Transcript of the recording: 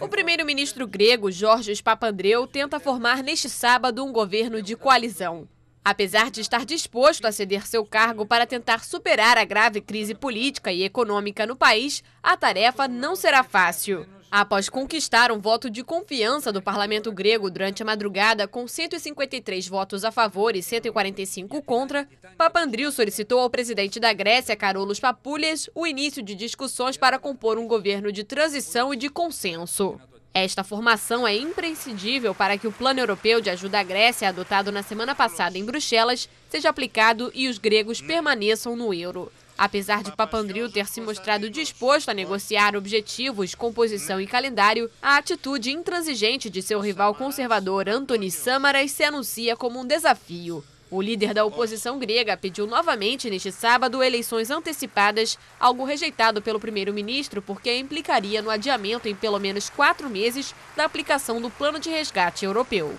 O primeiro-ministro grego, Jorges Papandreou, tenta formar neste sábado um governo de coalizão. Apesar de estar disposto a ceder seu cargo para tentar superar a grave crise política e econômica no país, a tarefa não será fácil. Após conquistar um voto de confiança do parlamento grego durante a madrugada, com 153 votos a favor e 145 contra, Papandreou solicitou ao presidente da Grécia, Carolos Papoulias, o início de discussões para compor um governo de transição e de consenso. Esta formação é imprescindível para que o Plano Europeu de Ajuda à Grécia, adotado na semana passada em Bruxelas, seja aplicado e os gregos permaneçam no euro. Apesar de Papandril ter se mostrado disposto a negociar objetivos, composição e calendário, a atitude intransigente de seu rival conservador Antony Samaras se anuncia como um desafio. O líder da oposição grega pediu novamente neste sábado eleições antecipadas, algo rejeitado pelo primeiro-ministro porque implicaria no adiamento em pelo menos quatro meses da aplicação do plano de resgate europeu.